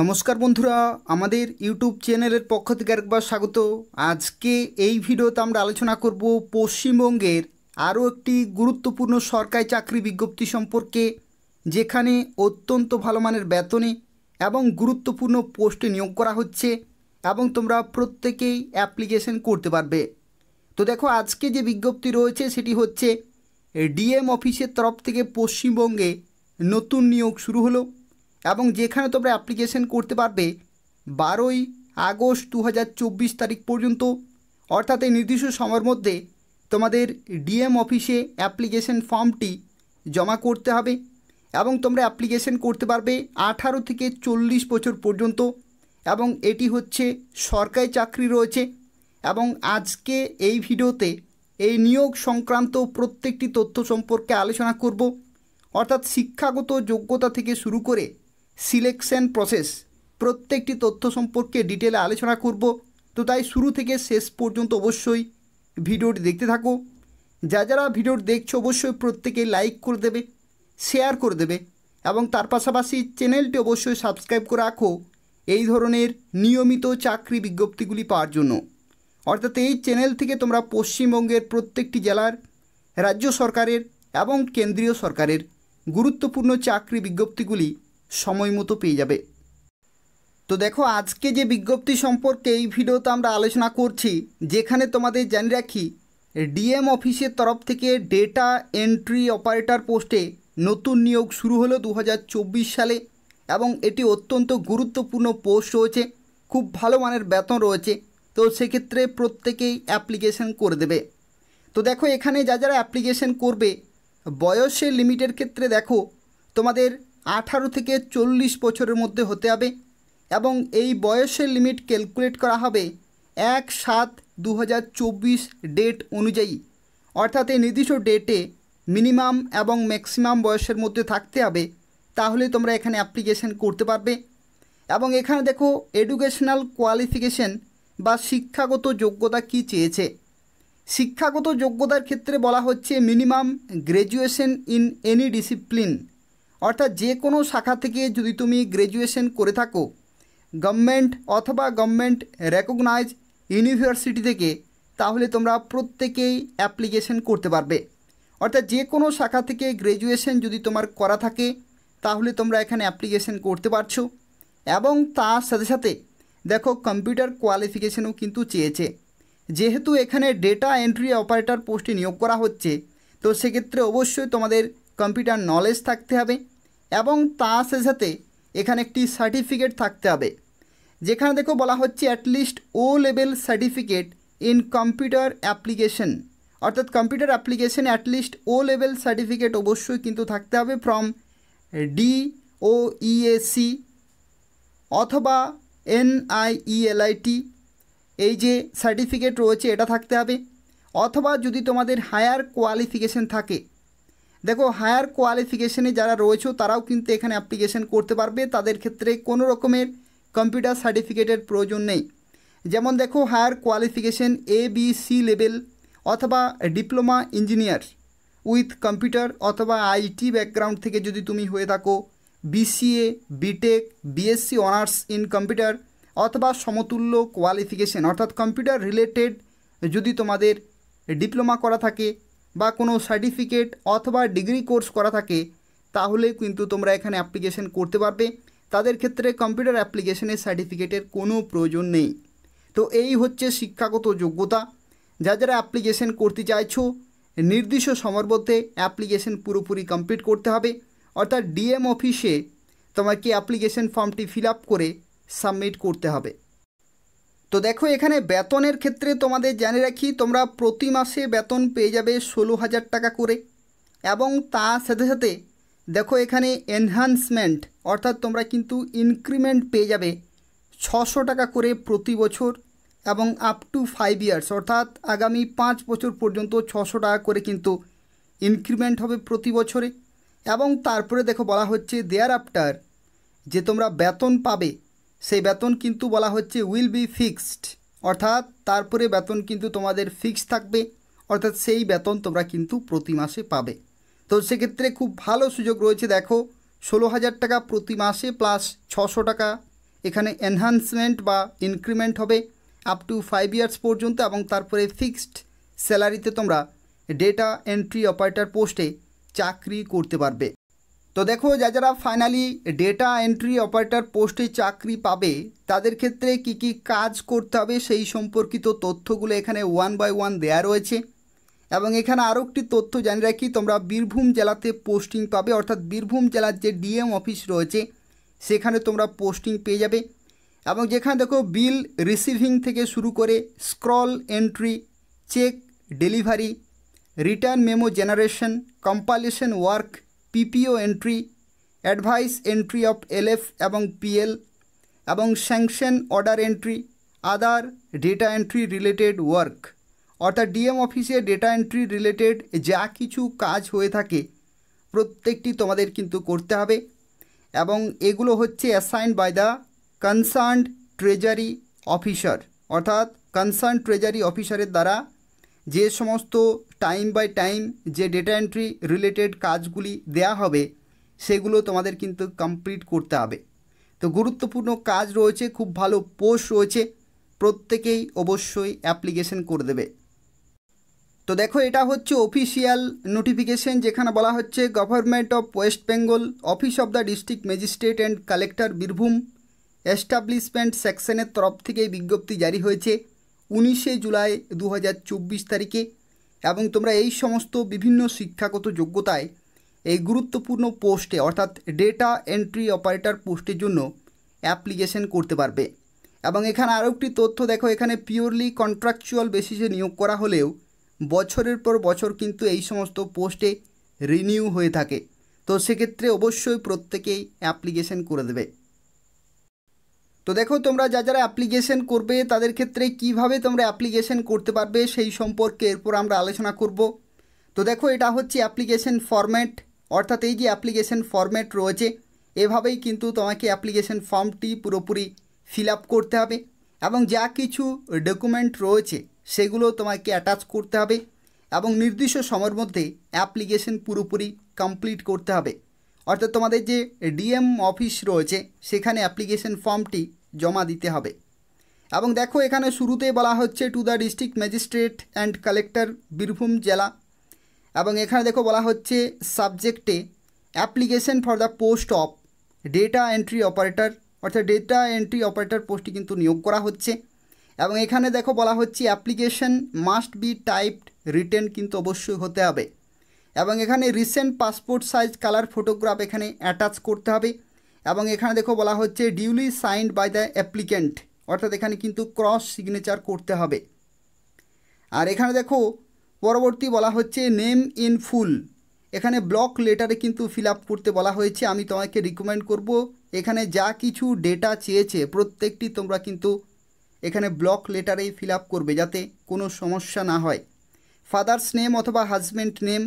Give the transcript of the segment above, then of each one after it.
নমস্কার বন্ধুরা আমাদের ইউটিউব চ্যানেলের পক্ষ থেকে একবার স্বাগত আজকে এই ভিডিওতে আমরা আলোচনা করব পশ্চিমবঙ্গের আরও একটি গুরুত্বপূর্ণ সরকারি চাকরি বিজ্ঞপ্তি সম্পর্কে যেখানে অত্যন্ত ভালো মানের বেতনে এবং গুরুত্বপূর্ণ পোস্টে নিয়োগ করা হচ্ছে এবং তোমরা প্রত্যেকেই অ্যাপ্লিকেশন করতে পারবে তো দেখো আজকে যে বিজ্ঞপ্তি রয়েছে সেটি হচ্ছে ডিএম অফিসের তরফ থেকে পশ্চিমবঙ্গে নতুন নিয়োগ শুরু হলো এবং যেখানে তোমরা অ্যাপ্লিকেশন করতে পারবে বারোই আগস্ট দু তারিখ পর্যন্ত অর্থাৎ এই নির্দিষ্ট সময়ের মধ্যে তোমাদের ডিএম অফিসে অ্যাপ্লিকেশন ফর্মটি জমা করতে হবে এবং তোমরা অ্যাপ্লিকেশন করতে পারবে আঠারো থেকে চল্লিশ বছর পর্যন্ত এবং এটি হচ্ছে সরকারি চাকরি রয়েছে এবং আজকে এই ভিডিওতে এই নিয়োগ সংক্রান্ত প্রত্যেকটি তথ্য সম্পর্কে আলোচনা করব অর্থাৎ শিক্ষাগত যোগ্যতা থেকে শুরু করে সিলেকশন প্রসেস প্রত্যেকটি তথ্য সম্পর্কে ডিটেলে আলোচনা করব তো তাই শুরু থেকে শেষ পর্যন্ত অবশ্যই ভিডিওটি দেখতে থাকো যা যারা ভিডিওটি দেখছো অবশ্যই প্রত্যেকে লাইক করে দেবে শেয়ার করে দেবে এবং তার পাশাপাশি চ্যানেলটি অবশ্যই সাবস্ক্রাইব করে রাখো এই ধরনের নিয়মিত চাকরি বিজ্ঞপ্তিগুলি পাওয়ার জন্য অর্থাৎ এই চ্যানেল থেকে তোমরা পশ্চিমবঙ্গের প্রত্যেকটি জেলার রাজ্য সরকারের এবং কেন্দ্রীয় সরকারের গুরুত্বপূর্ণ চাকরি বিজ্ঞপ্তিগুলি সময় মতো পেয়ে যাবে তো দেখো আজকে যে বিজ্ঞপ্তি সম্পর্কে এই ভিডিওতে আমরা আলোচনা করছি যেখানে তোমাদের জানিয়ে রাখি ডিএম অফিসের তরফ থেকে ডেটা এন্ট্রি অপারেটর পোস্টে নতুন নিয়োগ শুরু হলো দু সালে এবং এটি অত্যন্ত গুরুত্বপূর্ণ পোস্ট রয়েছে খুব ভালো মানের বেতন রয়েছে তো সেক্ষেত্রে প্রত্যেকেই অ্যাপ্লিকেশন করে দেবে তো দেখো এখানে যা যারা অ্যাপ্লিকেশন করবে বয়সের লিমিটের ক্ষেত্রে দেখো তোমাদের আঠারো থেকে চল্লিশ বছরের মধ্যে হতে হবে এবং এই বয়সের লিমিট ক্যালকুলেট করা হবে এক সাত দু ডেট অনুযায়ী অর্থাৎ এই নির্দিষ্ট ডেটে মিনিমাম এবং ম্যাক্সিমাম বয়সের মধ্যে থাকতে হবে তাহলে তোমরা এখানে অ্যাপ্লিকেশন করতে পারবে এবং এখানে দেখো এডুকেশনাল কোয়ালিফিকেশন বা শিক্ষাগত যোগ্যতা কি চেয়েছে শিক্ষাগত যোগ্যতার ক্ষেত্রে বলা হচ্ছে minimum graduation in any discipline অর্থাৎ যে কোনো শাখা থেকে যদি তুমি গ্র্যাজুয়েশন করে থাকো গভর্নমেন্ট অথবা গভর্নমেন্ট রেকগনাইজ ইউনিভার্সিটি থেকে তাহলে তোমরা প্রত্যেকেই অ্যাপ্লিকেশন করতে পারবে অর্থাৎ যে কোনো শাখা থেকে গ্র্যাজুয়েশন যদি তোমার করা থাকে তাহলে তোমরা এখানে অ্যাপ্লিকেশন করতে পারছো এবং তার সাথে সাথে দেখো কম্পিউটার কোয়ালিফিকেশনও কিন্তু চেয়েছে যেহেতু এখানে ডেটা এন্ট্রি অপারেটর পোস্টে নিয়োগ করা হচ্ছে তো সেক্ষেত্রে অবশ্যই তোমাদের কম্পিউটার নলেজ থাকতে হবে এবং তার সাথে এখানে একটি সার্টিফিকেট থাকতে হবে যেখানে দেখো বলা হচ্ছে at least O level certificate in computer application অর্থাৎ computer application at least O level certificate অবশ্যই কিন্তু থাকতে হবে ফ্রম ডি ও ইএসি অথবা এনআইইএলআইটি e এই যে সার্টিফিকেট রয়েছে এটা থাকতে হবে অথবা যদি তোমাদের হায়ার কোয়ালিফিকেশন থাকে দেখো হায়ার কোয়ালিফিকেশনে যারা রয়েছে তারাও কিন্তু এখানে অ্যাপ্লিকেশন করতে পারবে তাদের ক্ষেত্রে কোনো রকমের কম্পিউটার সার্টিফিকেটের প্রয়োজন নেই যেমন দেখো higher qualification A B C level অথবা ডিপ্লোমা ইঞ্জিনিয়ার উইথ কম্পিউটার অথবা আইটি ব্যাকগ্রাউন্ড থেকে যদি তুমি হয়ে থাকো BCA BTech BSc honours in computer অথবা সমতুল্য কোয়ালিফিকেশন অর্থাৎ কম্পিউটার রিলেটেড যদি তোমাদের ডিপ্লোমা করা থাকে বা কোনো সার্টিফিকেট অথবা ডিগ্রি কোর্স করা থাকে তাহলে কিন্তু তোমরা এখানে অ্যাপ্লিকেশন করতে পারবে তাদের ক্ষেত্রে কম্পিউটার অ্যাপ্লিকেশনের সার্টিফিকেটের কোনো প্রয়োজন নেই তো এই হচ্ছে শিক্ষাগত যোগ্যতা যা যারা অ্যাপ্লিকেশন করতে চাইছো নির্দিষ্ট সময়ের মধ্যে অ্যাপ্লিকেশন পুরোপুরি কমপ্লিট করতে হবে অর্থাৎ ডিএম অফিসে তোমাকে অ্যাপ্লিকেশন ফর্মটি ফিল করে সাবমিট করতে হবে তো দেখো এখানে বেতনের ক্ষেত্রে তোমাদের জানে রাখি তোমরা প্রতি মাসে বেতন পেয়ে যাবে ষোলো হাজার টাকা করে এবং তার সাথে সাথে দেখো এখানে এনহান্সমেন্ট অর্থাৎ তোমরা কিন্তু ইনক্রিমেন্ট পেয়ে যাবে ছশো টাকা করে প্রতি বছর এবং আপ টু ফাইভ ইয়ার্স অর্থাৎ আগামী পাঁচ বছর পর্যন্ত ছশো টাকা করে কিন্তু ইনক্রিমেন্ট হবে প্রতি বছরে এবং তারপরে দেখো বলা হচ্ছে দেয়ার আফটার যে তোমরা বেতন পাবে সেই বেতন কিন্তু বলা হচ্ছে উইল বি ফিক্সড অর্থাৎ তারপরে বেতন কিন্তু তোমাদের ফিক্সড থাকবে অর্থাৎ সেই বেতন তোমরা কিন্তু প্রতি মাসে পাবে তো সেক্ষেত্রে খুব ভালো সুযোগ রয়েছে দেখো ষোলো হাজার টাকা প্রতি মাসে প্লাস ছশো টাকা এখানে এনহান্সমেন্ট বা ইনক্রিমেন্ট হবে আপ টু ফাইভ ইয়ার্স পর্যন্ত এবং তারপরে ফিক্সড স্যালারিতে তোমরা ডেটা এন্ট্রি অপারেটার পোস্টে চাকরি করতে পারবে তো দেখো যা যারা ফাইনালি ডেটা এন্ট্রি অপারেটর পোস্টে চাকরি পাবে তাদের ক্ষেত্রে কি কি কাজ করতে হবে সেই সম্পর্কিত তথ্যগুলো এখানে ওয়ান বাই ওয়ান দেয়া রয়েছে এবং এখানে আরও একটি তথ্য জানি রাখি তোমরা বীরভূম জেলাতে পোস্টিং পাবে অর্থাৎ বীরভূম জেলার যে ডিএম অফিস রয়েছে সেখানে তোমরা পোস্টিং পেয়ে যাবে এবং যেখানে দেখো বিল রিসিভিং থেকে শুরু করে scroll entry cheque delivery return memo generation compilation work PPO entry advice entry of LF এবং পিএল এবং sanction order entry other data entry related work অর্থাৎ ডিএম অফিসে ডেটা এন্ট্রি রিলেটেড যা কিছু কাজ হয়ে থাকে প্রত্যেকটি তোমাদের কিন্তু করতে হবে এবং এগুলো হচ্ছে assign by the concern treasury officer অর্থাৎ কনসার্ন ট্রেজারি অফিসারের দ্বারা যে সমস্ত টাইম বাই টাইম যে ডেটা এন্ট্রি রিলেটেড কাজগুলি দেয়া হবে সেগুলো তোমাদের কিন্তু কমপ্লিট করতে হবে তো গুরুত্বপূর্ণ কাজ রয়েছে খুব ভালো পোস্ট রয়েছে প্রত্যেকেই অবশ্যই অ্যাপ্লিকেশন করে দেবে তো দেখো এটা হচ্ছে অফিসিয়াল নোটিফিকেশন যেখানে বলা হচ্ছে government of West Bengal office of the district magistrate and collector Birbhum establishment সেকশনের তরফ থেকে এই বিজ্ঞপ্তি জারি হয়েছে উনিশে জুলাই দু তারিখে এবং তোমরা এই সমস্ত বিভিন্ন শিক্ষাগত যোগ্যতায় এই গুরুত্বপূর্ণ পোস্টে অর্থাৎ ডেটা এন্ট্রি অপারেটর পোস্টের জন্য অ্যাপ্লিকেশন করতে পারবে এবং এখানে আরও একটি তথ্য দেখো এখানে পিওরলি কন্ট্রাকচুয়াল বেসিসে নিয়োগ করা হলেও বছরের পর বছর কিন্তু এই সমস্ত পোস্টে রিনিউ হয়ে থাকে তো সেক্ষেত্রে অবশ্যই প্রত্যেকেই অ্যাপ্লিকেশন করে দেবে তো দেখো তোমরা যা যারা অ্যাপ্লিকেশন করবে তাদের ক্ষেত্রে কিভাবে তোমরা অ্যাপ্লিকেশন করতে পারবে সেই সম্পর্কে এরপর আমরা আলোচনা করব তো দেখো এটা হচ্ছে অ্যাপ্লিকেশন ফর্ম্যাট অর্থাৎ এই যে অ্যাপ্লিকেশন ফর্ম্যাট রয়েছে এভাবেই কিন্তু তোমাকে অ্যাপ্লিকেশন ফর্মটি পুরোপুরি ফিল করতে হবে এবং যা কিছু ডকুমেন্ট রয়েছে সেগুলো তোমাকে অ্যাটাচ করতে হবে এবং নির্দিষ্ট সময়ের মধ্যে অ্যাপ্লিকেশন পুরোপুরি কমপ্লিট করতে হবে অর্থাৎ তোমাদের যে ডিএম অফিস রয়েছে সেখানে অ্যাপ্লিকেশন ফর্মটি জমা দিতে হবে এবং দেখো এখানে শুরুতে বলা হচ্ছে to the district magistrate and collector Birbhum জেলা এবং এখানে দেখো বলা হচ্ছে সাবজেক্টে application for the post of data entry operator অর্থাৎ ডেটা এন্ট্রি অপারেটর পোস্টটি কিন্তু নিয়োগ করা হচ্ছে এবং এখানে দেখো বলা হচ্ছে application must be typed written কিন্তু অবশ্যই হতে হবে এবং এখানে recent passport size colour photograph এখানে অ্যাটাচ করতে হবে এবং এখানে দেখো বলা হচ্ছে duly signed by the applicant অর্থাৎ এখানে কিন্তু ক্রস সিগনেচার করতে হবে আর এখানে দেখো পরবর্তী বলা হচ্ছে নেম ইন ফুল এখানে ব্লক লেটারে কিন্তু ফিল করতে বলা হয়েছে আমি তোমাকে রিকমেন্ড করব এখানে যা কিছু ডেটা চেয়েছে প্রত্যেকটি তোমরা কিন্তু এখানে ব্লক লেটারেই ফিল করবে যাতে কোনো সমস্যা না হয় ফাদার্স নেম অথবা husband name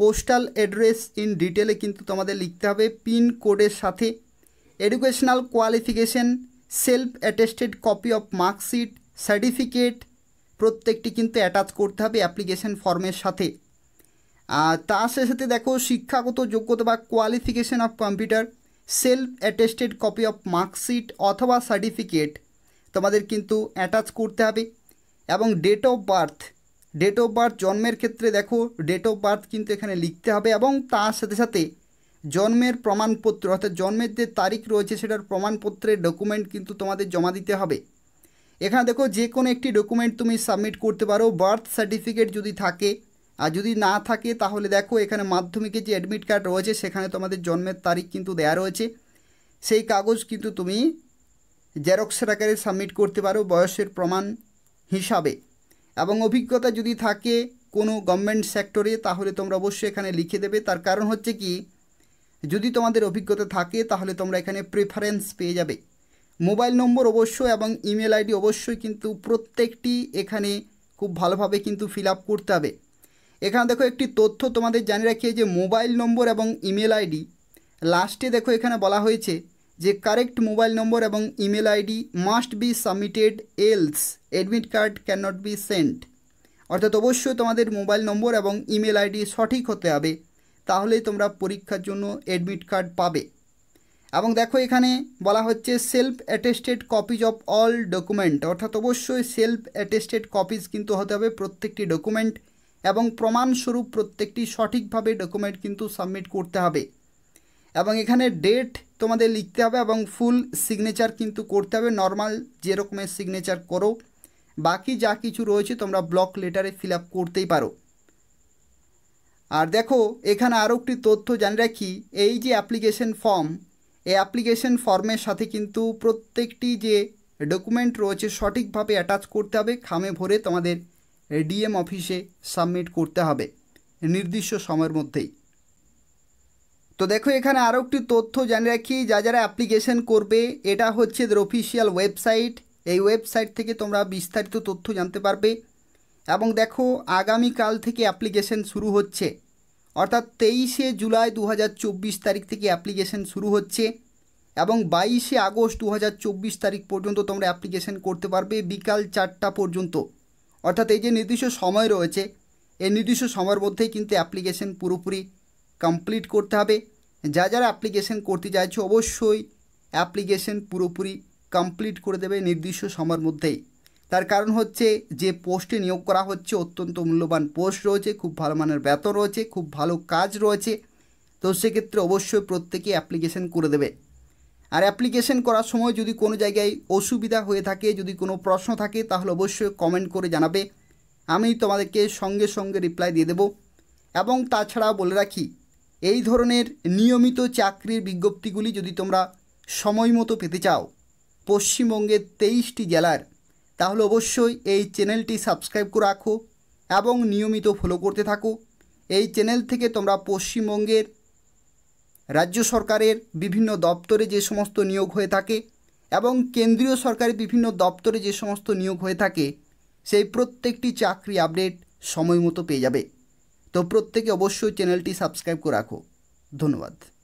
postal address in ডিটেলে কিন্তু তোমাদের লিখতে হবে পিন কোডের সাথে educational qualification self attested copy of marksheet certificate প্রত্যেকটি কিন্তু অ্যাটাচ করতে হবে অ্যাপ্লিকেশন ফর্মের সাথে আর তার সাথে দেখো শিক্ষাগত যোগ্যতা বা qualification of computer self attested copy of marksheet অথবা সার্টিফিকেট তোমাদের কিন্তু অ্যাটাচ করতে হবে এবং date of birth date of birth জন্মের ক্ষেত্রে দেখো ডেট অফ বার্থ কিন্তু এখানে লিখতে হবে এবং তার সাথে সাথে জন্মের প্রমাণপত্র অর্থাৎ জন্মের যে তারিখ রয়েছে সেটার প্রমাণপত্রের ডকুমেন্ট কিন্তু তোমাদের জমা দিতে হবে এখানে দেখো যে কোনো একটি ডকুমেন্ট তুমি সাবমিট করতে পারো বার্থ সার্টিফিকেট যদি থাকে আর যদি না থাকে তাহলে দেখো এখানে মাধ্যমিকে যে অ্যাডমিট কার্ড রয়েছে সেখানে তোমাদের জন্মের তারিখ কিন্তু দেয়া রয়েছে সেই কাগজ কিন্তু তুমি জেরক্সের আকারে সাবমিট করতে পারো বয়সের প্রমাণ হিসাবে এবং অভিজ্ঞতা যদি থাকে কোনো গভর্নমেন্ট সেক্টরে তাহলে তোমরা অবশ্যই এখানে লিখে দেবে তার কারণ হচ্ছে কি যদি তোমাদের অভিজ্ঞতা থাকে তাহলে তোমরা এখানে প্রেফারেন্স পেয়ে যাবে মোবাইল নম্বর অবশ্যই এবং ইমেল আইডি অবশ্যই কিন্তু প্রত্যেকটি এখানে খুব ভালোভাবে কিন্তু ফিল আপ করতে হবে এখানে দেখো একটি তথ্য তোমাদের জানিয়ে রাখি যে মোবাইল নম্বর এবং ইমেল আইডি লাস্টে দেখো এখানে বলা হয়েছে যে কারেক্ট মোবাইল নম্বর এবং email ID must be submitted else admit card can not be sent অর্থাৎ অবশ্যই তোমাদের মোবাইল নম্বর এবং ইমেল আইডি সঠিক হতে হবে তাহলেই তোমরা পরীক্ষার জন্য অ্যাডমিট কার্ড পাবে এবং দেখো এখানে বলা হচ্ছে self attested copies of all document অর্থাৎ অবশ্যই সেলফ অ্যাটেস্টেড কপিজ কিন্তু হতে হবে প্রত্যেকটি ডকুমেন্ট এবং প্রমাণস্বরূপ প্রত্যেকটি সঠিকভাবে ডকুমেন্ট কিন্তু সাবমিট করতে হবে এবং এখানে ডেট তোমাদের লিখতে হবে এবং ফুল সিগনেচার কিন্তু করতে হবে নর্মাল যেরকমের সিগনেচার করো বাকি যা কিছু রয়েছে তোমরা ব্লক লেটারে ফিল করতেই পারো আর দেখো এখানে আরও একটি তথ্য জানি রাখি এই যে অ্যাপ্লিকেশন ফর্ম এই অ্যাপ্লিকেশন ফর্মের সাথে কিন্তু প্রত্যেকটি যে ডকুমেন্ট রয়েছে সঠিকভাবে অ্যাটাচ করতে হবে খামে ভরে তোমাদের ডিএম অফিসে সাবমিট করতে হবে নির্দিষ্ট সময়ের মধ্যেই তো দেখো এখানে আরও একটি তথ্য জানিয়ে রাখি যা যারা অ্যাপ্লিকেশন করবে এটা হচ্ছে এদের অফিসিয়াল ওয়েবসাইট এই ওয়েবসাইট থেকে তোমরা বিস্তারিত তথ্য জানতে পারবে এবং দেখো আগামীকাল থেকে অ্যাপ্লিকেশন শুরু হচ্ছে অর্থাৎ তেইশে জুলাই দু তারিখ থেকে অ্যাপ্লিকেশন শুরু হচ্ছে এবং বাইশে আগস্ট দু তারিখ পর্যন্ত তোমরা অ্যাপ্লিকেশন করতে পারবে বিকাল চারটা পর্যন্ত অর্থাৎ এই যে নির্দিষ্ট সময় রয়েছে এই নির্দিষ্ট সময়ের মধ্যেই কিন্তু অ্যাপ্লিকেশন পুরোপুরি কমপ্লিট করতে হবে যা যারা অ্যাপ্লিকেশন করতে চাইছো অবশ্যই অ্যাপ্লিকেশন পুরোপুরি কমপ্লিট করে দেবে নির্দিষ্ট সময়ের মধ্যেই তার কারণ হচ্ছে যে পোস্টে নিয়োগ করা হচ্ছে অত্যন্ত মূল্যবান পোস্ট রয়েছে খুব ভালো মানের বেতন রয়েছে খুব ভালো কাজ রয়েছে তো সেক্ষেত্রে অবশ্যই প্রত্যেকে অ্যাপ্লিকেশন করে দেবে আর অ্যাপ্লিকেশন করার সময় যদি কোনো জায়গায় অসুবিধা হয়ে থাকে যদি কোনো প্রশ্ন থাকে তাহলে অবশ্যই কমেন্ট করে জানাবে আমি তোমাদেরকে সঙ্গে সঙ্গে রিপ্লাই দিয়ে দেব এবং তাছাড়া বলে রাখি এই ধরনের নিয়মিত চাকরির বিজ্ঞপ্তিগুলি যদি তোমরা সময় মতো পেতে চাও পশ্চিমবঙ্গের তেইশটি জেলার তাহলে অবশ্যই এই চ্যানেলটি সাবস্ক্রাইব করে রাখো এবং নিয়মিত ফলো করতে থাকো এই চ্যানেল থেকে তোমরা পশ্চিমবঙ্গের রাজ্য সরকারের বিভিন্ন দপ্তরে যে সমস্ত নিয়োগ হয়ে থাকে এবং কেন্দ্রীয় সরকারের বিভিন্ন দপ্তরে যে সমস্ত নিয়োগ হয়ে থাকে সেই প্রত্যেকটি চাকরি আপডেট সময় মতো পেয়ে যাবে তো প্রত্যেকই অবশ্যই চ্যানেলটি সাবস্ক্রাইব করে রাখো ধন্যবাদ